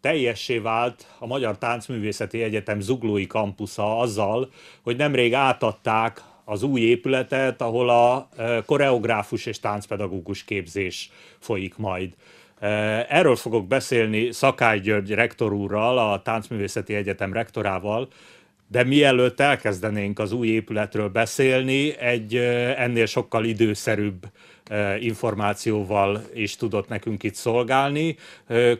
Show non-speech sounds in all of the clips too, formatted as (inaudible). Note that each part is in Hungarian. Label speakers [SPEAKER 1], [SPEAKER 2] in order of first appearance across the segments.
[SPEAKER 1] teljessé vált a Magyar Táncművészeti Egyetem zuglói kampusza azzal, hogy nemrég átadták az új épületet, ahol a e, koreográfus és táncpedagógus képzés folyik majd. E, erről fogok beszélni Szakály György rektorúrral, a Táncművészeti Egyetem rektorával, de mielőtt elkezdenénk az új épületről beszélni, egy ennél sokkal időszerűbb információval is tudott nekünk itt szolgálni.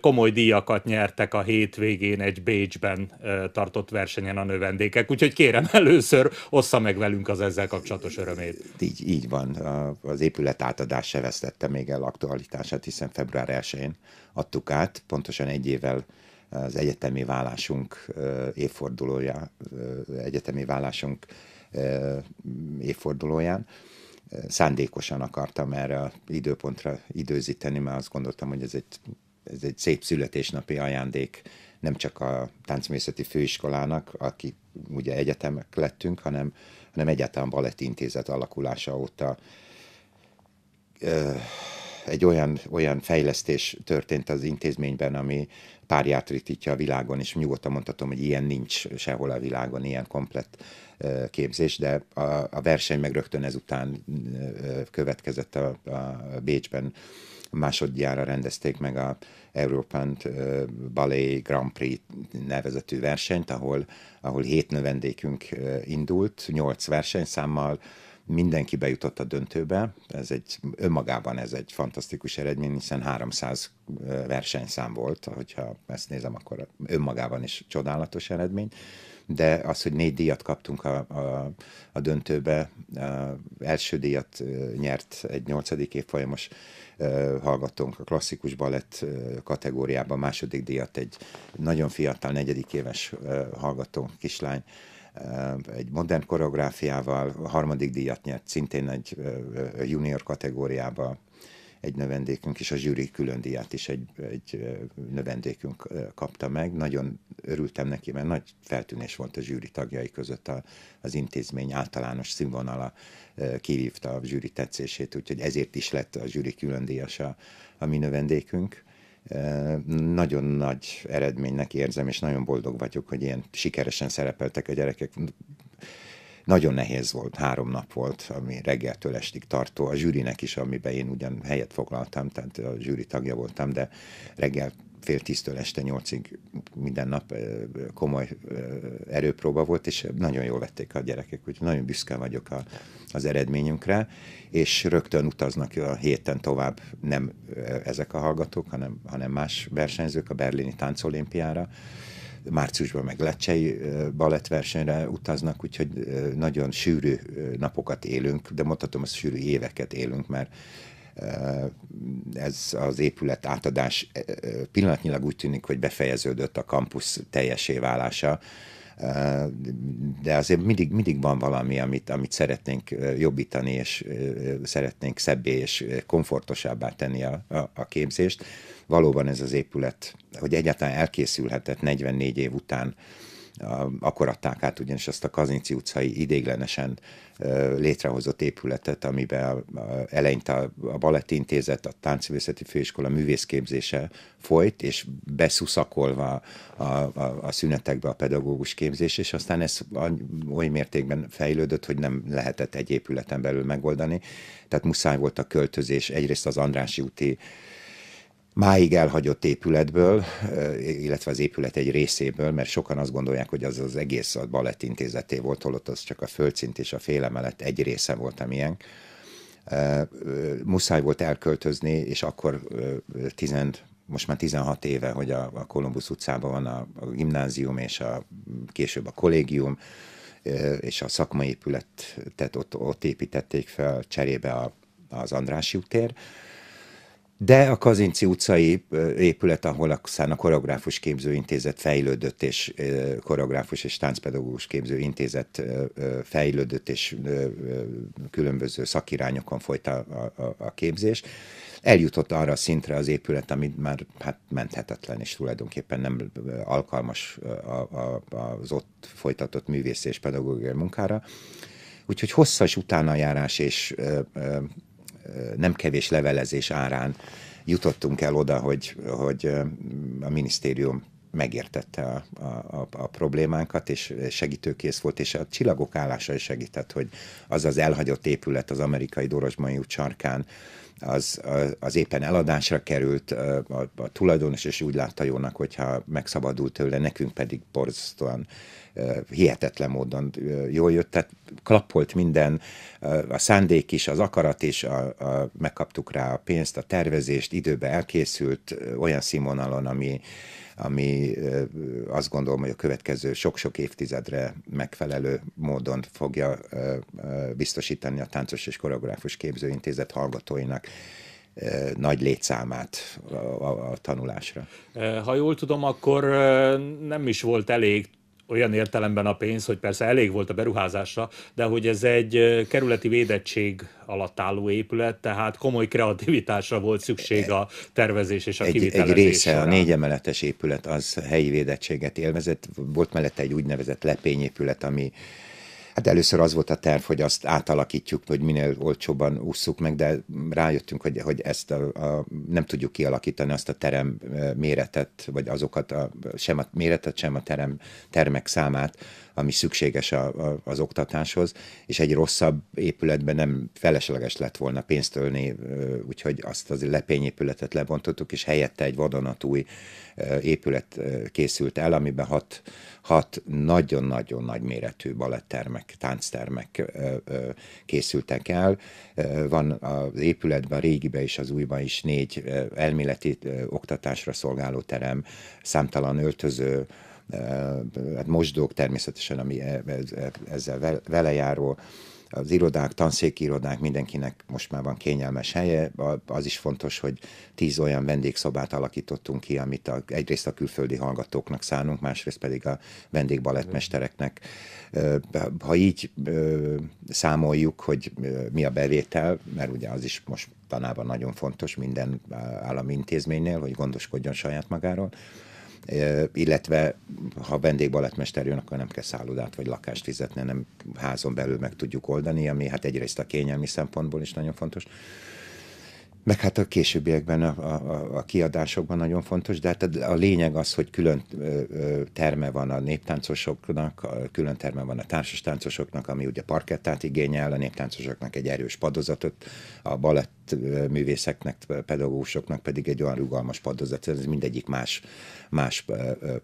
[SPEAKER 1] Komoly díjakat nyertek a hétvégén egy Bécsben tartott versenyen a növendékek, úgyhogy kérem (laughs) először ossza meg velünk az ezzel kapcsolatos örömét. Így, így van, az épület átadás
[SPEAKER 2] se vesztette még el aktualitását, hiszen február 1-én adtuk át, pontosan egy évvel az egyetemi vállásunk évfordulója, egyetemi vállásunk évfordulóján. Szándékosan akartam erre a időpontra időzíteni, mert azt gondoltam, hogy ez egy, ez egy szép születésnapi ajándék nem csak a táncművészeti főiskolának, aki ugye egyetemek lettünk, hanem, hanem egyáltalán balett intézet alakulása óta egy olyan, olyan fejlesztés történt az intézményben, ami párját ritítja a világon, és nyugodtan mondhatom, hogy ilyen nincs sehol a világon, ilyen komplett képzés, de a, a verseny meg rögtön ezután következett a, a Bécsben másodjára rendezték meg a European Ballet Grand Prix nevezetű versenyt, ahol, ahol hét növendékünk indult, nyolc versenyszámmal, mindenki bejutott a döntőbe, ez egy, önmagában ez egy fantasztikus eredmény, hiszen 300 versenyszám volt, hogyha ezt nézem, akkor önmagában is csodálatos eredmény, de az, hogy négy díjat kaptunk a, a, a döntőbe, a első díjat nyert egy nyolcadik évfolyamos hallgatónk a klasszikus balett kategóriában, második díjat egy nagyon fiatal, negyedik éves hallgatónk, kislány egy modern koreográfiával harmadik díjat nyert, szintén egy junior kategóriába egy növendékünk, és a zsűri külön díját is egy, egy növendékünk kapta meg. Nagyon örültem neki, mert nagy feltűnés volt a zsűri tagjai között a, az intézmény általános színvonala kivívta a zsűri tetszését, úgyhogy ezért is lett a zsűri külön díjas a, a mi növendékünk nagyon nagy eredménynek érzem, és nagyon boldog vagyok, hogy ilyen sikeresen szerepeltek a gyerekek. Nagyon nehéz volt, három nap volt, ami reggeltől estig tartó. A zsűrinek is, amiben én ugyan helyet foglaltam, tehát a zsűri tagja voltam, de reggel fél tíztől este nyolcig minden nap komoly erőpróba volt, és nagyon jól vették a gyerekek, úgyhogy nagyon büszke vagyok a, az eredményünkre, és rögtön utaznak a héten tovább nem ezek a hallgatók, hanem, hanem más versenyzők a berlini táncolimpiára, márciusban meg lecsei balettversenyre utaznak, úgyhogy nagyon sűrű napokat élünk, de mondhatom, hogy sűrű éveket élünk, mert Eh, ez az épület átadás eh, eh, pillanatnyilag úgy tűnik, hogy befejeződött a kampusz teljesé válása, de azért mindig, mindig van valami, amit, amit szeretnénk jobbítani, és szeretnénk szebbé és komfortosabbá tenni a, a, a képzést. Valóban ez az épület, hogy egyáltalán elkészülhetett 44 év után, akkor adták át ugyanis azt a Kazinci utcai idéglenesen létrehozott épületet, amiben eleinte a Balett Intézet, a Táncvészeti Főiskola művészképzése folyt, és beszuszakolva a, a, a szünetekbe a pedagógus képzés, és aztán ez oly mértékben fejlődött, hogy nem lehetett egy épületen belül megoldani. Tehát muszáj volt a költözés egyrészt az Andrási úti máig elhagyott épületből, eh, illetve az épület egy részéből, mert sokan azt gondolják, hogy az az egész a balett intézeté volt, holott az csak a földszint és a félemelet egy része volt, amilyen. Eh, muszáj volt elköltözni, és akkor 10, eh, most már 16 éve, hogy a, a Kolumbusz utcában van a, a gimnázium és a, később a kollégium, és a szakmai épületet ott, ott építették fel cserébe a, az Andrássy utér de a Kazinci utcai épület, ahol aztán a Koreográfus Képzőintézet fejlődött, és koreográfus és táncpedagógus képzőintézet fejlődött, és különböző szakirányokon folyt a, a, a képzés. Eljutott arra a szintre az épület, amit már hát menthetetlen, és tulajdonképpen nem alkalmas a, a, az ott folytatott művész és pedagógiai munkára. Úgyhogy hosszas utánajárás és ö, ö, nem kevés levelezés árán jutottunk el oda, hogy, hogy a minisztérium megértette a, a, a problémánkat, és segítőkész volt, és a csillagok állása is segített, hogy az az elhagyott épület az amerikai Dorosmai út sarkán, az, az éppen eladásra került, a, a tulajdonos és úgy látta jónak, hogyha megszabadult tőle, nekünk pedig borzasztóan hihetetlen módon jól jött, tehát klappolt minden, a szándék is, az akarat is, a, a, megkaptuk rá a pénzt, a tervezést, időbe elkészült olyan színvonalon, ami, ami azt gondolom, hogy a következő sok-sok évtizedre megfelelő módon fogja biztosítani a Táncos és Koreográfus Képzőintézet hallgatóinak nagy létszámát a, a tanulásra.
[SPEAKER 1] Ha jól tudom, akkor nem is volt elég olyan értelemben a pénz, hogy persze elég volt a beruházásra, de hogy ez egy kerületi védettség alatt álló épület, tehát komoly kreativitásra volt szükség a tervezés és a egy, kivitelezés. Egy része, során. a
[SPEAKER 2] négy emeletes épület az helyi védettséget élvezett, volt mellette egy úgynevezett lepényépület, ami Hát először az volt a terv, hogy azt átalakítjuk, hogy minél olcsóban ússzuk meg, de rájöttünk, hogy, hogy ezt a, a, nem tudjuk kialakítani azt a terem méretet, vagy azokat a, sem a méretet, sem a terem, termek számát, ami szükséges a, a, az oktatáshoz, és egy rosszabb épületben nem felesleges lett volna pénzt ölni, úgyhogy azt az lepényépületet lebontottuk, és helyette egy vadonatúj épület készült el, amiben hat, hat nagyon-nagyon nagy méretű balettermek tánctermek készültek el. Van az épületben, a régibe és az újban is négy elméleti oktatásra szolgáló terem, számtalan öltöző, hát mosdók természetesen, ami e, e, e, ezzel velejáró az irodák, tanszékirodák, mindenkinek most már van kényelmes helye. Az is fontos, hogy tíz olyan vendégszobát alakítottunk ki, amit a, egyrészt a külföldi hallgatóknak szánunk, másrészt pedig a vendégbalettmestereknek. Ha így számoljuk, hogy mi a bevétel, mert ugye az is most tanában nagyon fontos minden állami intézménynél, hogy gondoskodjon saját magáról, illetve ha vendégbalettmester jön, akkor nem kell szállodát vagy lakást fizetni, nem házon belül meg tudjuk oldani, ami hát egyrészt a kényelmi szempontból is nagyon fontos. Meg hát a későbbiekben a, a, a kiadásokban nagyon fontos, de hát a lényeg az, hogy külön terme van a néptáncosoknak, külön terme van a társastáncosoknak, ami ugye parkettát igényel, a néptáncosoknak egy erős padozatot, a balett művészeknek, pedagógusoknak pedig egy olyan rugalmas padozat, ez mindegyik más, más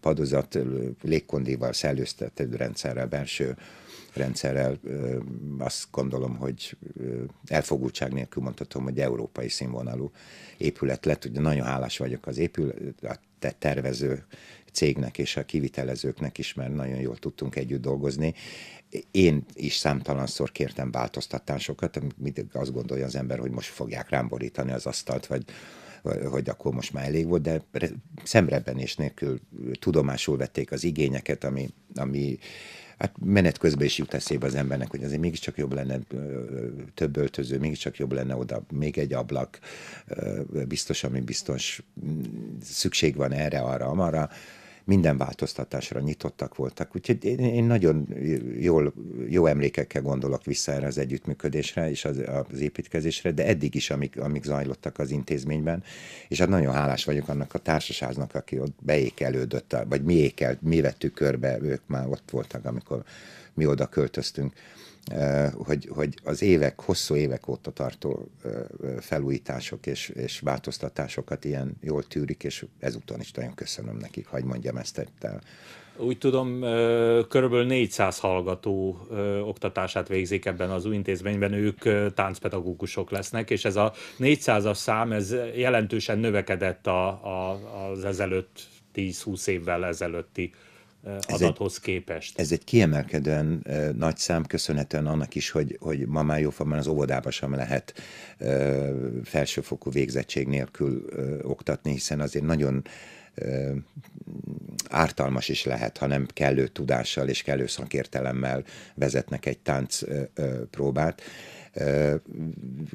[SPEAKER 2] padozat, légkondival, szellőztető rendszerrel, belső rendszerrel azt gondolom, hogy elfogultság nélkül mondhatom, hogy európai színvonalú épület lett. Ugye nagyon hálás vagyok az épület, a tervező cégnek és a kivitelezőknek is, mert nagyon jól tudtunk együtt dolgozni. Én is számtalanszor kértem változtatásokat, amit azt gondolja az ember, hogy most fogják rám borítani az asztalt, vagy hogy akkor most már elég volt, de szemrebben és nélkül tudomásul vették az igényeket, ami, ami hát menet közben is jut eszébe az embernek, hogy azért mégiscsak jobb lenne több öltöző, mégiscsak jobb lenne oda még egy ablak, biztos, ami biztos, mm, szükség van erre, arra, amarra minden változtatásra nyitottak voltak. Úgyhogy én, én nagyon jól, jó emlékekkel gondolok vissza erre az együttműködésre és az, az építkezésre, de eddig is, amik, amik zajlottak az intézményben, és hát nagyon hálás vagyok annak a társaságnak, aki ott beékelődött, vagy mi ékelt, mi vettük körbe, ők már ott voltak, amikor mi oda költöztünk, eh, hogy, hogy az évek, hosszú évek óta tartó eh, felújítások és, és változtatásokat ilyen jól tűrik, és ezúton is nagyon köszönöm nekik, hagyd mondjam ezt el.
[SPEAKER 1] Úgy tudom, eh, körülbelül 400 hallgató oktatását végzik ebben az új intézményben, ők táncpedagógusok lesznek, és ez a 400-as szám, ez jelentősen növekedett a, a, az ezelőtt 10-20 évvel ezelőtti ez adathoz egy, képest. Ez
[SPEAKER 2] egy kiemelkedően nagy szám, köszönhetően annak is, hogy, hogy ma már jóformán az óvodában sem lehet felsőfokú végzettség nélkül oktatni, hiszen azért nagyon ártalmas is lehet, ha nem kellő tudással és kellő szakértelemmel vezetnek egy tánc próbát.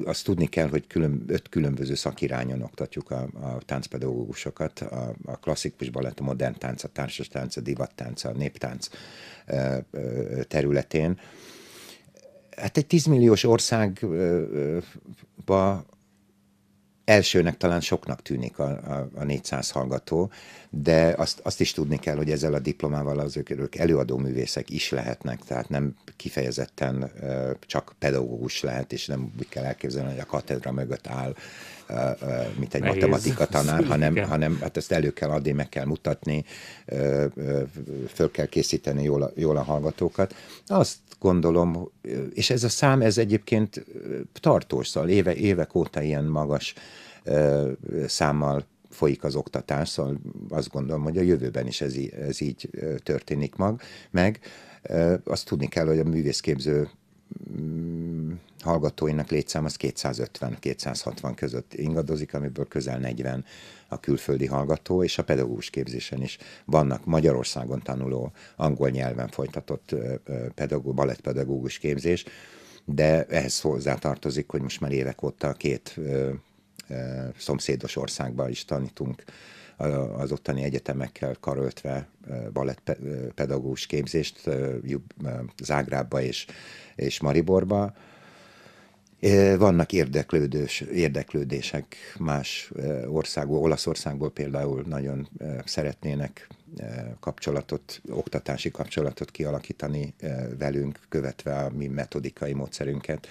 [SPEAKER 2] Azt tudni kell, hogy külön, öt különböző szakirányon oktatjuk a, a táncpedagógusokat, a, a klasszikus balett, a modern tánc, a társas tánc, a divattánc, a néptánc területén. Hát egy tízmilliós országba elsőnek talán soknak tűnik a, a, a 400 hallgató, de azt, azt is tudni kell, hogy ezzel a diplomával az ők, ők előadó művészek is lehetnek, tehát nem kifejezetten csak pedagógus lehet, és nem úgy kell elképzelni, hogy a katedra mögött áll mint egy Nehéz. matematika tanár, (laughs) hanem, hanem hát ezt elő kell adni, meg kell mutatni, föl kell készíteni jól a, jól a hallgatókat. Azt gondolom, és ez a szám, ez egyébként tartós, szóval éve, évek óta ilyen magas számmal folyik az oktatás, szóval azt gondolom, hogy a jövőben is ez, ez így történik mag, meg. Azt tudni kell, hogy a művészképző Mm, hallgatóinak létszám az 250-260 között ingadozik, amiből közel 40 a külföldi hallgató, és a pedagógus képzésen is vannak Magyarországon tanuló angol nyelven folytatott pedagóg, balettpedagógus képzés, de ehhez hozzátartozik, hogy most már évek óta a két ö, ö, szomszédos országban is tanítunk az ottani egyetemekkel karöltve balettpedagógus képzést Zágrába és, és Mariborba. Vannak érdeklődős, érdeklődések más országból, Olaszországból például nagyon szeretnének kapcsolatot, oktatási kapcsolatot kialakítani velünk, követve a mi metodikai módszerünket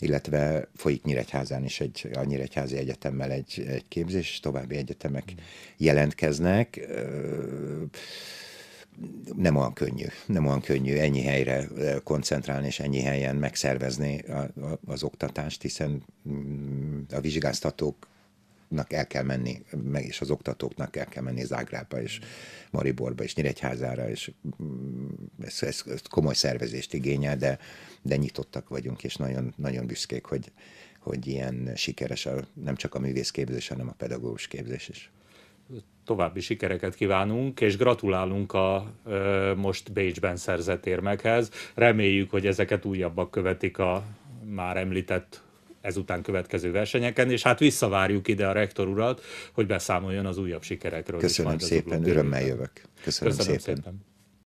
[SPEAKER 2] illetve folyik Nyíregyházán is egy, a Nyíregyházi Egyetemmel egy, egy képzés, további egyetemek mm. jelentkeznek. Nem olyan könnyű, nem olyan könnyű ennyi helyre koncentrálni és ennyi helyen megszervezni a, a, az oktatást, hiszen mm, a vizsgáztatók tanároknak el kell menni, meg és az oktatóknak el kell menni Zágrába és Mariborba és Nyíregyházára, és mm, ez, ez, ez komoly szervezést igényel, de, de nyitottak vagyunk, és nagyon, nagyon büszkék, hogy, hogy ilyen sikeres a, nem csak a művészképzés, hanem a pedagógus képzés is
[SPEAKER 1] további sikereket kívánunk, és gratulálunk a ö, most Bécsben szerzett érmekhez. Reméljük, hogy ezeket újabbak követik a már említett ezután következő versenyeken, és hát visszavárjuk ide a rektor urat, hogy beszámoljon az újabb sikerekről. Köszönöm szépen, örömmel jövök.
[SPEAKER 2] Köszönöm, Köszönöm szépen.
[SPEAKER 1] szépen.